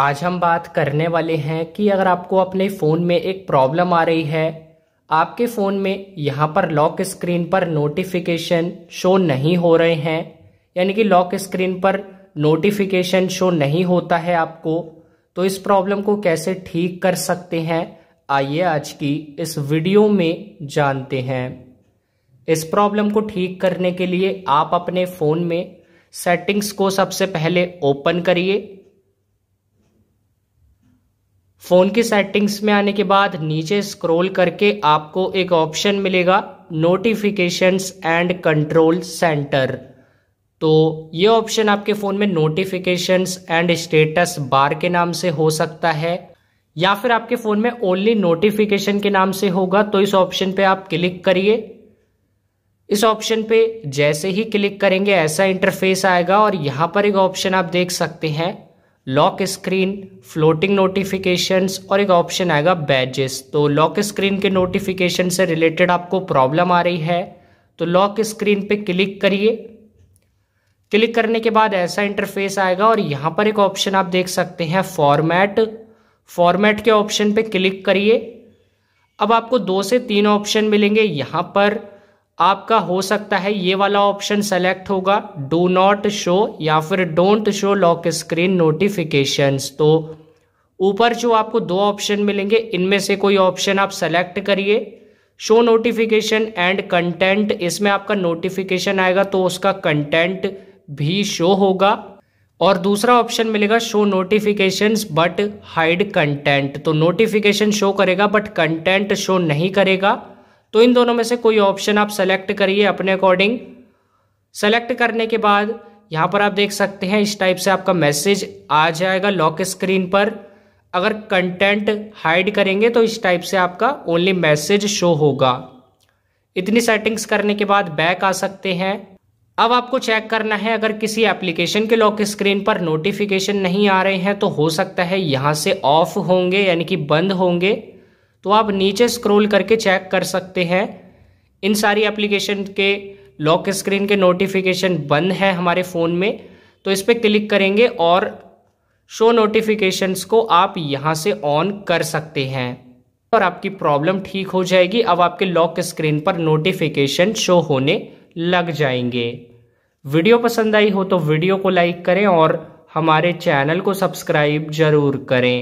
आज हम बात करने वाले हैं कि अगर आपको अपने फ़ोन में एक प्रॉब्लम आ रही है आपके फ़ोन में यहाँ पर लॉक स्क्रीन पर नोटिफिकेशन शो नहीं हो रहे हैं यानी कि लॉक स्क्रीन पर नोटिफिकेशन शो नहीं होता है आपको तो इस प्रॉब्लम को कैसे ठीक कर सकते हैं आइए आज की इस वीडियो में जानते हैं इस प्रॉब्लम को ठीक करने के लिए आप अपने फ़ोन में सेटिंग्स को सबसे पहले ओपन करिए फ़ोन की सेटिंग्स में आने के बाद नीचे स्क्रॉल करके आपको एक ऑप्शन मिलेगा नोटिफिकेशंस एंड कंट्रोल सेंटर तो ये ऑप्शन आपके फ़ोन में नोटिफिकेशंस एंड स्टेटस बार के नाम से हो सकता है या फिर आपके फ़ोन में ओनली नोटिफिकेशन के नाम से होगा तो इस ऑप्शन पे आप क्लिक करिए इस ऑप्शन पे जैसे ही क्लिक करेंगे ऐसा इंटरफेस आएगा और यहां पर एक ऑप्शन आप देख सकते हैं लॉक स्क्रीन फ्लोटिंग नोटिफिकेशंस और एक ऑप्शन आएगा बैजेस तो लॉक स्क्रीन के नोटिफिकेशन से रिलेटेड आपको प्रॉब्लम आ रही है तो लॉक स्क्रीन पे क्लिक करिए क्लिक करने के बाद ऐसा इंटरफेस आएगा और यहाँ पर एक ऑप्शन आप देख सकते हैं फॉर्मेट फॉर्मेट के ऑप्शन पे क्लिक करिए अब आपको दो से तीन ऑप्शन मिलेंगे यहाँ पर आपका हो सकता है ये वाला ऑप्शन सेलेक्ट होगा डू नॉट शो या फिर don't show lock screen notifications तो ऊपर जो आपको दो ऑप्शन मिलेंगे इनमें से कोई ऑप्शन आप सेलेक्ट करिए शो नोटिफिकेशन एंड कंटेंट इसमें आपका नोटिफिकेशन आएगा तो उसका कंटेंट भी शो होगा और दूसरा ऑप्शन मिलेगा show notification but hide content तो नोटिफिकेशन शो करेगा बट कंटेंट शो नहीं करेगा तो इन दोनों में से कोई ऑप्शन आप सेलेक्ट करिए अपने अकॉर्डिंग सेलेक्ट करने के बाद यहाँ पर आप देख सकते हैं इस टाइप से आपका मैसेज आ जाएगा लॉक स्क्रीन पर अगर कंटेंट हाइड करेंगे तो इस टाइप से आपका ओनली मैसेज शो होगा इतनी सेटिंग्स करने के बाद बैक आ सकते हैं अब आपको चेक करना है अगर किसी एप्लीकेशन के लॉक स्क्रीन पर नोटिफिकेशन नहीं आ रहे हैं तो हो सकता है यहाँ से ऑफ होंगे यानी कि बंद होंगे तो आप नीचे स्क्रॉल करके चेक कर सकते हैं इन सारी एप्लीकेशन के लॉक स्क्रीन के नोटिफिकेशन बंद है हमारे फ़ोन में तो इस पर क्लिक करेंगे और शो नोटिफिकेशंस को आप यहां से ऑन कर सकते हैं और आपकी प्रॉब्लम ठीक हो जाएगी अब आपके लॉक स्क्रीन पर नोटिफिकेशन शो होने लग जाएंगे वीडियो पसंद आई हो तो वीडियो को लाइक करें और हमारे चैनल को सब्सक्राइब जरूर करें